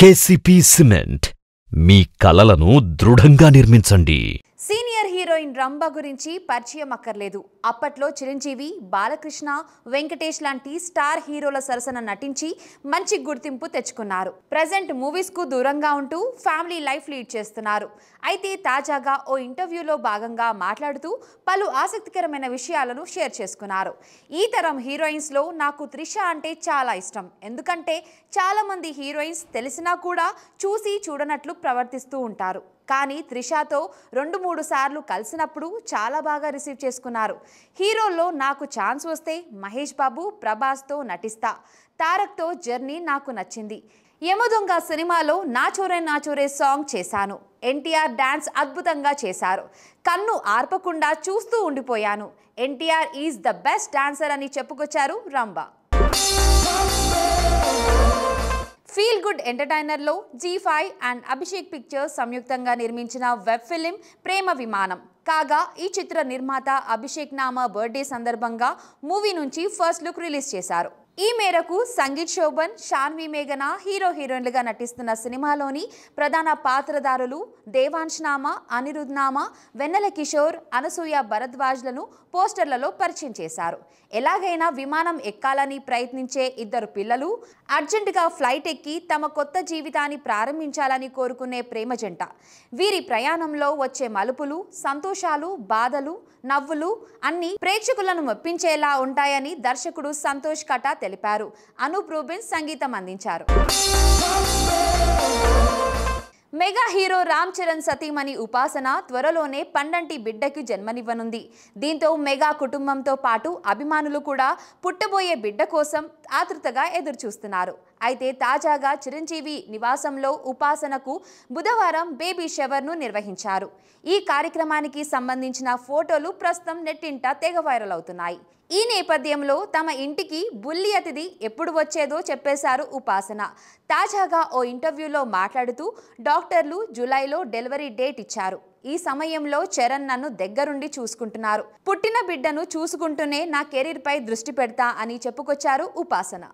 కేసిపి cement మీ కలలను దృఢంగా నిర్మించండి heroine Rambha గురించి పరిచయం అక్కర్లేదు అప్పట్లో చిరంజీవి బాలకృష్ణ వెంకటేష్ లాంటి స్టార్ హీరోల సరసన నటించి మంచి గుర్తింపు తెచ్చుకున్నారు ప్రజెంట్ మూవీస్కు దూరంగా ఉంటూ ఫ్యామిలీ లైఫ్ లీడ్ చేస్తున్నారు అయితే తాజాగా ఓ ఇంటర్వ్యూలో భాగంగా మాట్లాడుతూ పలు ఆసక్తికరమైన విషయాలను షేర్ చేసుకున్నారు ఈ తరం హీరోయిన్స్లో నాకు త్రిష అంటే చాలా ఇష్టం ఎందుకంటే చాలామంది హీరోయిన్స్ తెలిసినా కూడా చూసి చూడనట్లు ప్రవర్తిస్తూ ఉంటారు కానీ త్రిషాతో రెండు మూడు సార్లు కలిసినప్పుడు చాలా బాగా రిసీవ్ చేసుకున్నారు హీరోల్లో నాకు ఛాన్స్ వస్తే మహేష్ బాబు ప్రభాస్తో నటిస్తా తారక్తో జర్నీ నాకు నచ్చింది యమదొంగ సినిమాలో నాచోరే నాచోరే సాంగ్ చేశాను ఎన్టీఆర్ డ్యాన్స్ అద్భుతంగా చేశారు కన్ను ఆర్పకుండా చూస్తూ ఉండిపోయాను NTR is the best dancer అని చెప్పుకొచ్చారు రంభా ఫీల్ గుడ్ ఎంటర్టైనర్లో Zee five and Abhishek pictures సంయుక్తంగా నిర్మించిన వెబ్ ఫిలిం ప్రేమ విమానం కాగా ఈ చిత్ర నిర్మాత అభిషేక్ నామా బర్త్డే సందర్భంగా మూవీ నుంచి ఫస్ట్ లుక్ రిలీజ్ చేశారు ఈ మేరకు సంగీత్ శోభన్ షాన్వి మేఘన హీరో హీరోయిన్లుగా నటిస్తున్న సినిమాలోని ప్రధాన పాత్రదారులు దేవాంశ్ నామ అనిరుద్ నామ వెన్నెల కిషోర్ అనసూయ భరద్వాజ్లను పోస్టర్లలో పరిచయం చేశారు ఎలాగైనా విమానం ఎక్కాలని ప్రయత్నించే ఇద్దరు పిల్లలు అర్జెంటుగా ఫ్లైట్ ఎక్కి తమ కొత్త జీవితాన్ని ప్రారంభించాలని కోరుకునే ప్రేమ జంట వీరి ప్రయాణంలో వచ్చే మలుపులు సంతోషాలు బాధలు నవ్వులు అన్ని ప్రేక్షకులను మెప్పించేలా ఉంటాయని దర్శకుడు సంతోష్ కటా తెలిపారు అనూప్ రూబిన్ సంగీతం అందించారు మెగా హీరో రామ్ చరణ్ సతీమణి ఉపాసన త్వరలోనే పండంటి బిడ్డకి జన్మనివ్వనుంది దీంతో మెగా కుటుంబంతో పాటు అభిమానులు కూడా పుట్టబోయే బిడ్డ కోసం ఆతృతగా ఎదురుచూస్తున్నారు అయితే తాజాగా చిరంజీవి నివాసంలో ఉపాసనకు బుధవారం బేబీ షవర్ను నిర్వహించారు ఈ కార్యక్రమానికి సంబంధించిన ఫోటోలు ప్రస్తుతం నెట్టింట తెగ వైరల్ అవుతున్నాయి ఈ నేపథ్యంలో తమ ఇంటికి బుల్లి అతిథి ఎప్పుడు వచ్చేదో చెప్పేశారు ఉపాసన తాజాగా ఓ ఇంటర్వ్యూలో మాట్లాడుతూ డాక్టర్లు జూలైలో డెలివరీ డేట్ ఇచ్చారు ఈ సమయంలో చరణ్ నన్ను దగ్గరుండి చూసుకుంటున్నారు పుట్టిన బిడ్డను చూసుకుంటూనే నా కెరీర్పై దృష్టి పెడతా అని చెప్పుకొచ్చారు ఉపాసన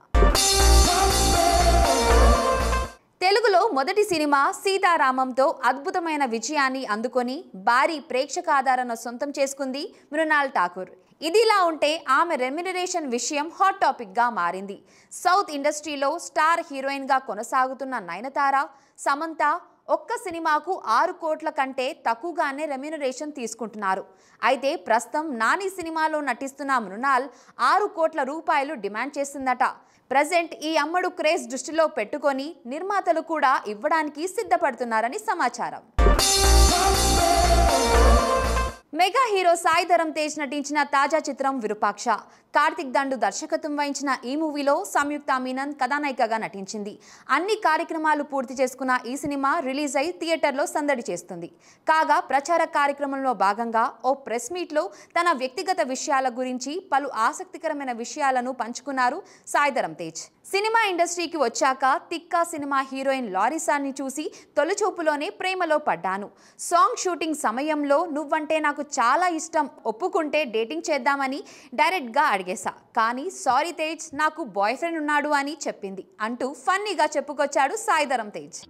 తెలుగులో మొదటి సినిమా సీతారామంతో అద్భుతమైన విజయాన్ని అందుకొని భారీ ప్రేక్షకాదరణ సొంతం చేసుకుంది మృణాల్ ఠాకూర్ ఇదిలా ఉంటే ఆమె రెమ్యునరేషన్ విషయం హాట్ టాపిక్గా మారింది సౌత్ ఇండస్ట్రీలో స్టార్ హీరోయిన్గా కొనసాగుతున్న నయనతార సమంత ఒక్క సినిమాకు ఆరు కోట్ల కంటే తక్కువగానే రెమ్యునరేషన్ తీసుకుంటున్నారు అయితే ప్రస్తుతం నాని సినిమాలో నటిస్తున్న మృణాల్ ఆరు కోట్ల రూపాయలు డిమాండ్ చేసిందట ప్రజెంట్ ఈ అమ్మడు క్రేజ్ దృష్టిలో పెట్టుకొని నిర్మాతలు కూడా ఇవ్వడానికి సిద్ధపడుతున్నారని సమాచారం మెగా హీరో సాయి ధరం తేజ్ నటించిన తాజా చిత్రం విరూపాక్ష కార్తిక్ దండు దర్శకత్వం వహించిన ఈ మూవీలో సంయుక్త మీనన్ కథానాయికగా నటించింది అన్ని కార్యక్రమాలు పూర్తి చేసుకున్న ఈ సినిమా రిలీజ్ అయి థియేటర్లో సందడి చేస్తుంది కాగా ప్రచార కార్యక్రమంలో భాగంగా ఓ ప్రెస్ మీట్లో తన వ్యక్తిగత విషయాల గురించి పలు ఆసక్తికరమైన విషయాలను పంచుకున్నారు సాయిధరం తేజ్ సినిమా ఇండస్ట్రీకి వచ్చాక తిక్కా సినిమా హీరోయిన్ లారిసాన్ని చూసి తొలిచూపులోనే ప్రేమలో పడ్డాను సాంగ్ షూటింగ్ సమయంలో నువ్వంటే నాకు నాకు చాలా ఇష్టం ఒప్పుకుంటే డేటింగ్ చేద్దామని డైరెక్ట్గా అడిగేశా కానీ సారీ తేజ్ నాకు బాయ్ ఫ్రెండ్ ఉన్నాడు అని చెప్పింది అంటూ ఫన్నీగా చెప్పుకొచ్చాడు సాయిధరం తేజ్